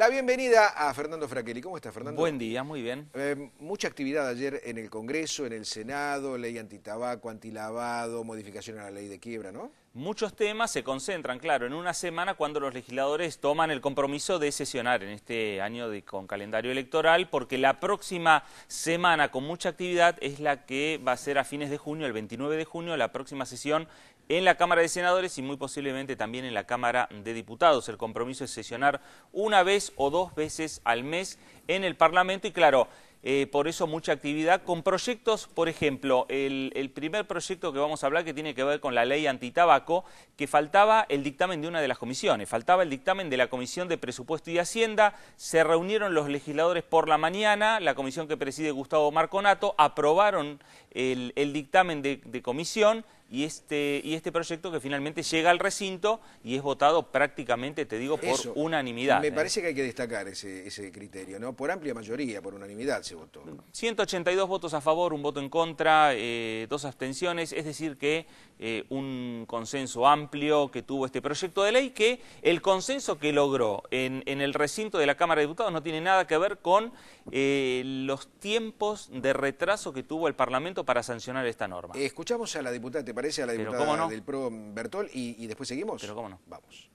La bienvenida a Fernando Fraqueli. ¿Cómo estás, Fernando? Buen día, muy bien. Eh, mucha actividad ayer en el Congreso, en el Senado, ley antitabaco, antilavado, modificación a la ley de quiebra, ¿no? Muchos temas se concentran, claro, en una semana cuando los legisladores toman el compromiso de sesionar en este año con calendario electoral, porque la próxima semana con mucha actividad es la que va a ser a fines de junio, el 29 de junio, la próxima sesión en la Cámara de Senadores y muy posiblemente también en la Cámara de Diputados. El compromiso es sesionar una vez o dos veces al mes en el Parlamento y claro, eh, por eso mucha actividad con proyectos, por ejemplo, el, primer proyecto que vamos a hablar que tiene que ver con la ley antitabaco, que faltaba el dictamen de una de las comisiones, faltaba el dictamen de la Comisión de Presupuesto y Hacienda, se reunieron los legisladores por la mañana, la comisión que preside Gustavo Marconato, aprobaron el, el dictamen de comisión, y este, y este proyecto que finalmente llega al recinto y es votado prácticamente, te digo, por unanimidad. Me ¿eh? parece que hay que destacar ese, criterio, ¿no? Por amplia mayoría, por unanimidad se votó. 182 votos a favor, un voto en contra, eh, dos abstenciones, es decir que eh, un consenso amplio que tuvo este proyecto de ley, que el consenso que logró en, el recinto de la Cámara de Diputados no tiene nada que ver con los tiempos de retraso que tuvo el Parlamento para sancionar esta norma. Escuchamos a la diputada, parece, a la diputada del PRO Bertol y, y después seguimos. Pero cómo no. Vamos.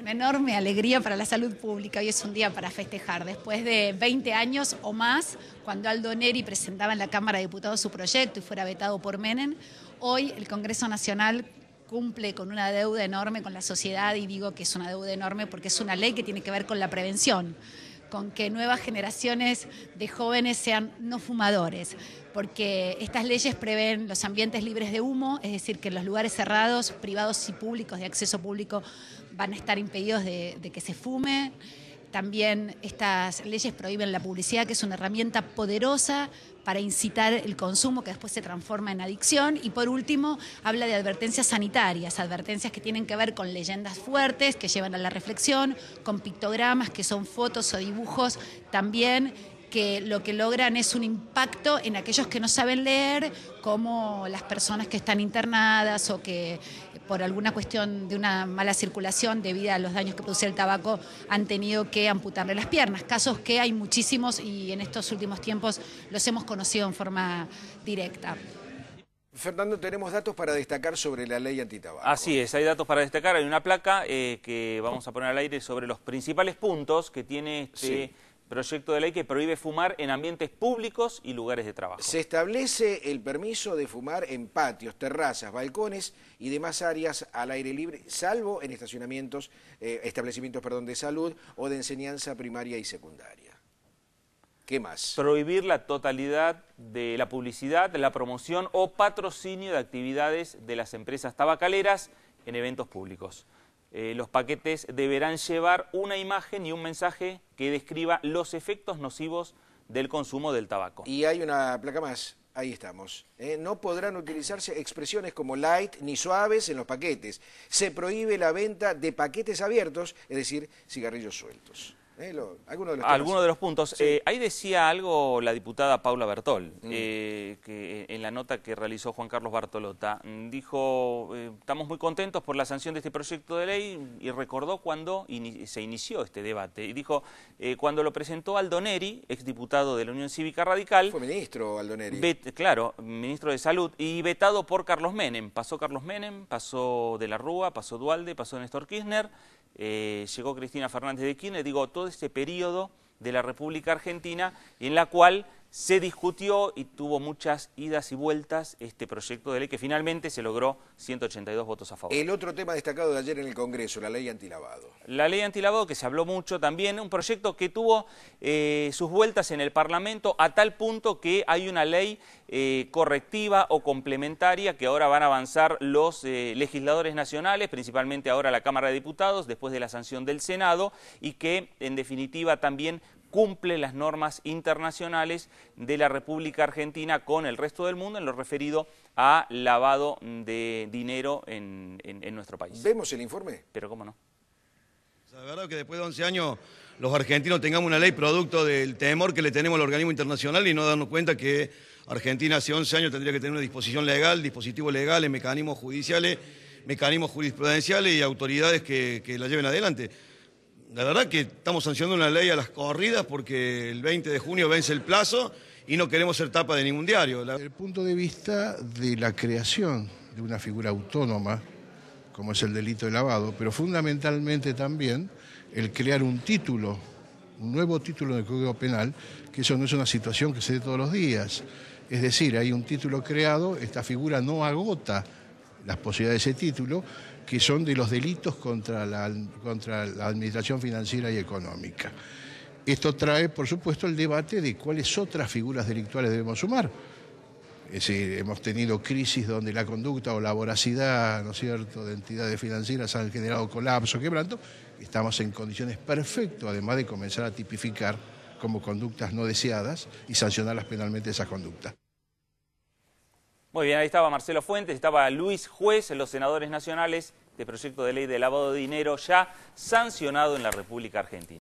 Una enorme alegría para la salud pública. Hoy es un día para festejar. Después de 20 años o más, cuando Aldo Neri presentaba en la Cámara de Diputados su proyecto y fuera vetado por Menem, hoy el Congreso Nacional cumple con una deuda enorme con la sociedad y digo que es una deuda enorme porque es una ley que tiene que ver con la prevención con que nuevas generaciones de jóvenes sean no fumadores, porque estas leyes prevén los ambientes libres de humo, es decir, que los lugares cerrados, privados y públicos de acceso público van a estar impedidos de, que se fume. También estas leyes prohíben la publicidad, que es una herramienta poderosa para incitar el consumo que después se transforma en adicción. Y por último, habla de advertencias sanitarias, advertencias que tienen que ver con leyendas fuertes que llevan a la reflexión, con pictogramas que son fotos o dibujos también que lo que logran es un impacto en aquellos que no saben leer, como las personas que están internadas o que por alguna cuestión de una mala circulación debido a los daños que produce el tabaco, han tenido que amputarle las piernas. Casos que hay muchísimos y en estos últimos tiempos los hemos conocido en forma directa. Fernando, tenemos datos para destacar sobre la ley antitabaco. Así es, hay datos para destacar. Hay una placa eh, que vamos a poner al aire sobre los principales puntos que tiene este proyecto de ley que prohíbe fumar en ambientes públicos y lugares de trabajo. Se establece el permiso de fumar en patios, terrazas, balcones y demás áreas al aire libre, salvo en estacionamientos, eh, establecimientos de salud o de enseñanza primaria y secundaria. ¿Qué más? Prohibir la totalidad de la publicidad, la promoción o patrocinio de actividades de las empresas tabacaleras en eventos públicos. Eh, los paquetes deberán llevar una imagen y un mensaje que describa los efectos nocivos del consumo del tabaco. Y hay una placa más, ahí estamos. Eh, no podrán utilizarse expresiones como light ni suaves en los paquetes. Se prohíbe la venta de paquetes abiertos, es decir, cigarrillos sueltos. Eh, algunos de los, puntos. Eh, ahí decía algo la diputada Paula Bertol, mm. eh, que en la nota que realizó Juan Carlos Bartolota, dijo, estamos muy contentos por la sanción de este proyecto de ley y recordó cuando se inició este debate. Y dijo, cuando lo presentó Aldoneri, diputado de la Unión Cívica Radical. Fue ministro Aldoneri. Claro, ministro de Salud y vetado por Carlos Menem. Pasó Carlos Menem, pasó de la Rúa, pasó Dualde, pasó Néstor Kirchner, llegó Cristina Fernández de Kirchner, digo, todo este ese periodo de la República Argentina en la cual se discutió y tuvo muchas idas y vueltas este proyecto de ley que finalmente se logró 182 votos a favor. El otro tema destacado de ayer en el Congreso, la ley antilavado. La ley antilavado que se habló mucho también, un proyecto que tuvo eh, sus vueltas en el Parlamento a tal punto que hay una ley eh, correctiva o complementaria que ahora van a avanzar los eh, legisladores nacionales, principalmente ahora la Cámara de Diputados, después de la sanción del Senado, y que en definitiva también cumple las normas internacionales de la República Argentina con el resto del mundo en lo referido a lavado de dinero en, nuestro país. ¿Vemos el informe? Pero cómo no. La verdad que después de 11 años los argentinos tengamos una ley producto del temor que le tenemos al organismo internacional y no darnos cuenta que Argentina hace 11 años tendría que tener una disposición legal, dispositivos legales, mecanismos judiciales, mecanismos jurisprudenciales y autoridades que la lleven adelante la verdad que estamos sancionando una ley a las corridas porque el 20 de junio vence el plazo y no queremos ser tapa de ningún diario. Desde el punto de vista de la creación de una figura autónoma, como es el delito de lavado, pero fundamentalmente también el crear un título, un nuevo título del Código Penal, que eso no es una situación que se dé todos los días. Es decir, hay un título creado, esta figura no agota las posibilidades de ese título, que son de los delitos contra la, contra la administración financiera y económica. Esto trae, por supuesto, el debate de cuáles otras figuras delictuales debemos sumar. Es decir, hemos tenido crisis donde la conducta o la voracidad, ¿no es cierto?, de entidades financieras han generado colapso, quebranto. Estamos en condiciones perfectas, además de comenzar a tipificar como conductas no deseadas y sancionarlas penalmente esas conductas. Muy bien, ahí estaba Marcelo Fuentes, estaba Luis Juez, los senadores nacionales de proyecto de ley de lavado de dinero ya sancionado en la República Argentina.